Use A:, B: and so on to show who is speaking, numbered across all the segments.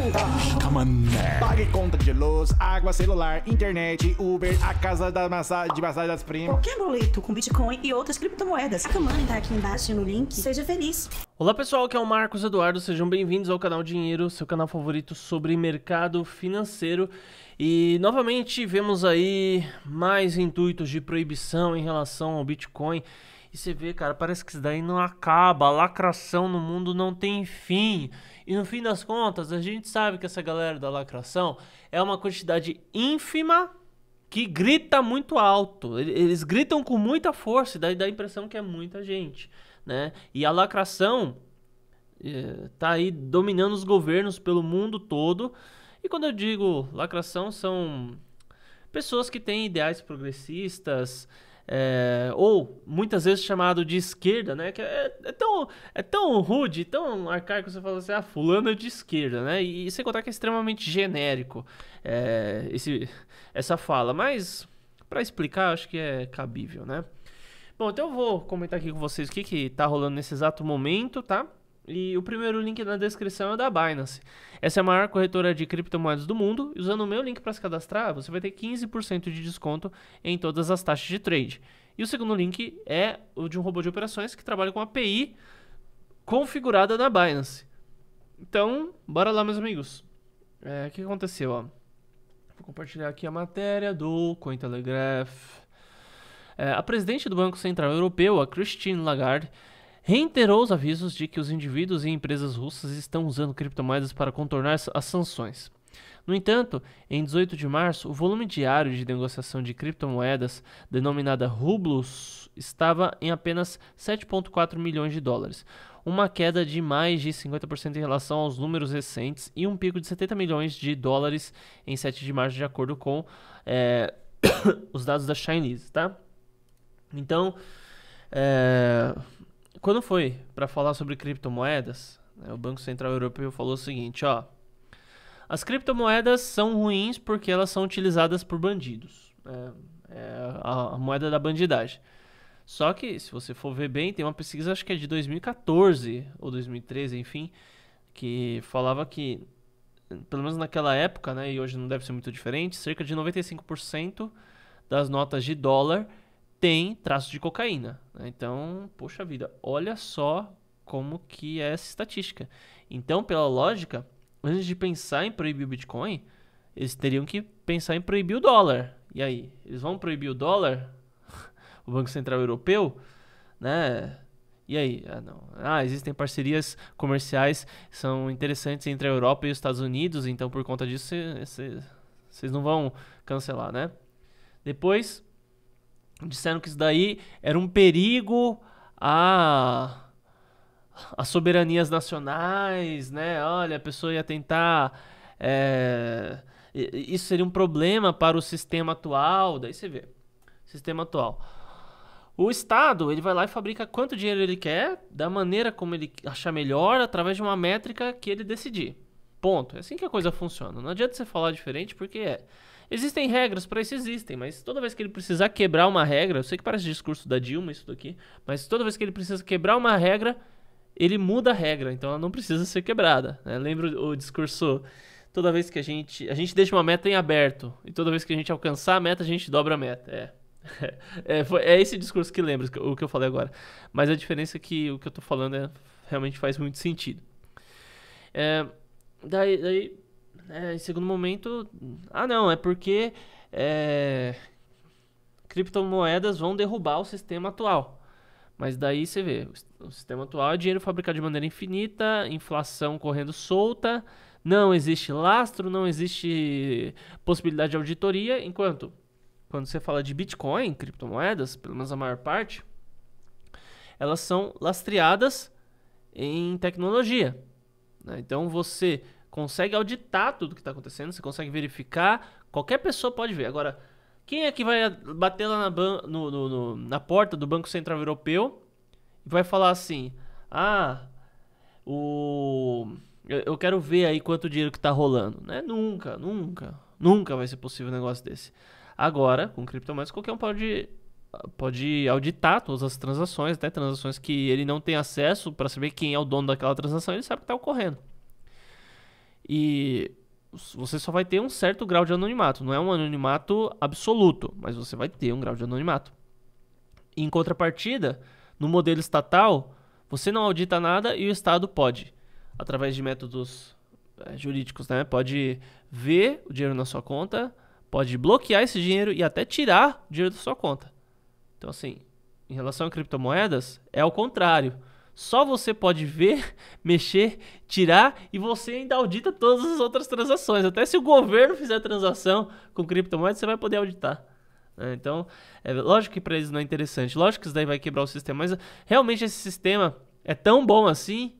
A: 70. Come on, man. Pague conta de luz, água, celular, internet, Uber, a casa da massa, de massagem das primas. Qualquer boleto com Bitcoin e outras criptomoedas. A Kamani tá aqui embaixo no link. Seja feliz. Olá pessoal, aqui é o Marcos Eduardo, sejam bem-vindos ao canal Dinheiro, seu canal favorito sobre mercado financeiro. E novamente vemos aí mais intuitos de proibição em relação ao Bitcoin e você vê, cara, parece que isso daí não acaba. A lacração no mundo não tem fim. E no fim das contas, a gente sabe que essa galera da lacração é uma quantidade ínfima que grita muito alto. Eles gritam com muita força, e daí dá a impressão que é muita gente. Né? E a lacração está eh, aí dominando os governos pelo mundo todo. E quando eu digo lacração, são pessoas que têm ideais progressistas, é, ou muitas vezes chamado de esquerda, né? Que é, é, tão, é tão rude, tão arcaico você fala assim, ah, fulano é de esquerda, né? E, e sem contar que é extremamente genérico é, esse, essa fala, mas para explicar acho que é cabível, né? Bom, então eu vou comentar aqui com vocês o que, que tá rolando nesse exato momento, tá? E o primeiro link na descrição é da Binance. Essa é a maior corretora de criptomoedas do mundo. E usando o meu link para se cadastrar, você vai ter 15% de desconto em todas as taxas de trade. E o segundo link é o de um robô de operações que trabalha com API configurada da Binance. Então, bora lá, meus amigos. É, o que aconteceu? Ó? Vou compartilhar aqui a matéria do Cointelegraph. É, a presidente do Banco Central Europeu, a Christine Lagarde, reiterou os avisos de que os indivíduos e empresas russas estão usando criptomoedas para contornar as sanções. No entanto, em 18 de março, o volume diário de negociação de criptomoedas, denominada rublos, estava em apenas 7,4 milhões de dólares, uma queda de mais de 50% em relação aos números recentes e um pico de 70 milhões de dólares em 7 de março, de acordo com é, os dados da Chinese, tá? Então, é, quando foi para falar sobre criptomoedas, né, o Banco Central Europeu falou o seguinte, ó. As criptomoedas são ruins porque elas são utilizadas por bandidos. Né, é a, a moeda da bandidagem. Só que, se você for ver bem, tem uma pesquisa, acho que é de 2014 ou 2013, enfim, que falava que, pelo menos naquela época, né, e hoje não deve ser muito diferente, cerca de 95% das notas de dólar tem traços de cocaína. Né? Então, poxa vida, olha só como que é essa estatística. Então, pela lógica, antes de pensar em proibir o Bitcoin, eles teriam que pensar em proibir o dólar. E aí, eles vão proibir o dólar? o Banco Central Europeu, né? E aí? Ah, não. ah, existem parcerias comerciais que são interessantes entre a Europa e os Estados Unidos, então por conta disso vocês não vão cancelar, né? Depois, disseram que isso daí era um perigo a as soberanias nacionais, né? Olha, a pessoa ia tentar. É... Isso seria um problema para o sistema atual. Daí você vê. Sistema atual. O Estado, ele vai lá e fabrica quanto dinheiro ele quer, da maneira como ele achar melhor, através de uma métrica que ele decidir. Ponto. É assim que a coisa funciona. Não adianta você falar diferente porque é. Existem regras, para isso existem, mas toda vez que ele precisar quebrar uma regra, eu sei que parece discurso da Dilma isso daqui, mas toda vez que ele precisa quebrar uma regra, ele muda a regra, então ela não precisa ser quebrada. Né? Lembra o discurso toda vez que a gente. A gente deixa uma meta em aberto. E toda vez que a gente alcançar a meta, a gente dobra a meta. É. É, foi, é esse discurso que lembra o que eu falei agora. Mas a diferença é que o que eu tô falando é, realmente faz muito sentido. É, Daí, daí é, em segundo momento, ah não, é porque é, criptomoedas vão derrubar o sistema atual. Mas daí você vê, o sistema atual é dinheiro fabricado de maneira infinita, inflação correndo solta, não existe lastro, não existe possibilidade de auditoria, enquanto quando você fala de Bitcoin, criptomoedas, pelo menos a maior parte, elas são lastreadas em tecnologia. Né? Então você consegue auditar tudo que está acontecendo, você consegue verificar, qualquer pessoa pode ver. Agora, quem é que vai bater lá na, no, no, no, na porta do Banco Central Europeu e vai falar assim: ah, o. Eu quero ver aí quanto dinheiro que está rolando. Né? Nunca, nunca, nunca vai ser possível um negócio desse. Agora, com criptomoedas, qualquer um pode pode auditar todas as transações, até né? Transações que ele não tem acesso para saber quem é o dono daquela transação, ele sabe que está ocorrendo. E você só vai ter um certo grau de anonimato, não é um anonimato absoluto, mas você vai ter um grau de anonimato. Em contrapartida, no modelo estatal, você não audita nada e o Estado pode, através de métodos eh, jurídicos, né? Pode ver o dinheiro na sua conta, pode bloquear esse dinheiro e até tirar o dinheiro da sua conta. Então, assim, em relação a criptomoedas, é o contrário. Só você pode ver, mexer, tirar e você ainda audita todas as outras transações. Até se o governo fizer transação com criptomoedas, você vai poder auditar. Né? Então, é lógico que para eles não é interessante, lógico que isso daí vai quebrar o sistema, mas realmente esse sistema é tão bom assim.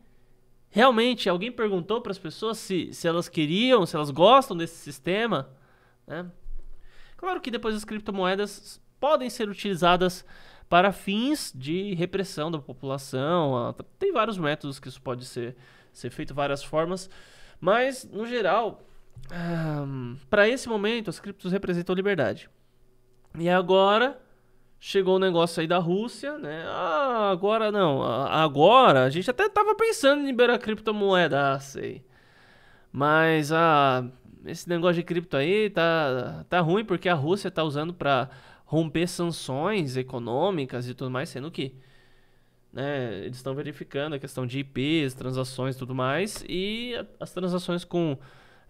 A: Realmente, alguém perguntou para as pessoas se, se elas queriam, se elas gostam desse sistema. Né? Claro que depois as criptomoedas podem ser utilizadas para fins de repressão da população. Ah, tem vários métodos que isso pode ser, ser feito, várias formas. Mas, no geral, para esse momento, as criptos representam liberdade. E agora chegou o um negócio aí da Rússia, né? Ah, agora não. Ah, agora a gente até estava pensando em liberar criptomoeda, ah, sei. Mas ah, esse negócio de cripto aí tá, tá ruim porque a Rússia está usando para romper sanções econômicas e tudo mais, sendo que né, eles estão verificando a questão de IPs, transações e tudo mais, e as transações com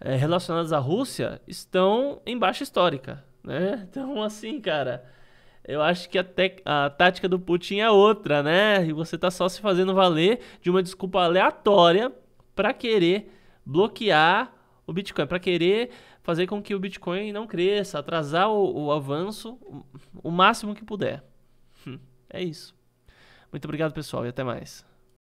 A: é, relacionadas à Rússia estão em baixa histórica. Né? Então, assim, cara, eu acho que a, a tática do Putin é outra, né? E você tá só se fazendo valer de uma desculpa aleatória para querer bloquear o Bitcoin, para querer fazer com que o Bitcoin não cresça, atrasar o, o avanço o, o máximo que puder. Hum, é isso. Muito obrigado, pessoal, e até mais.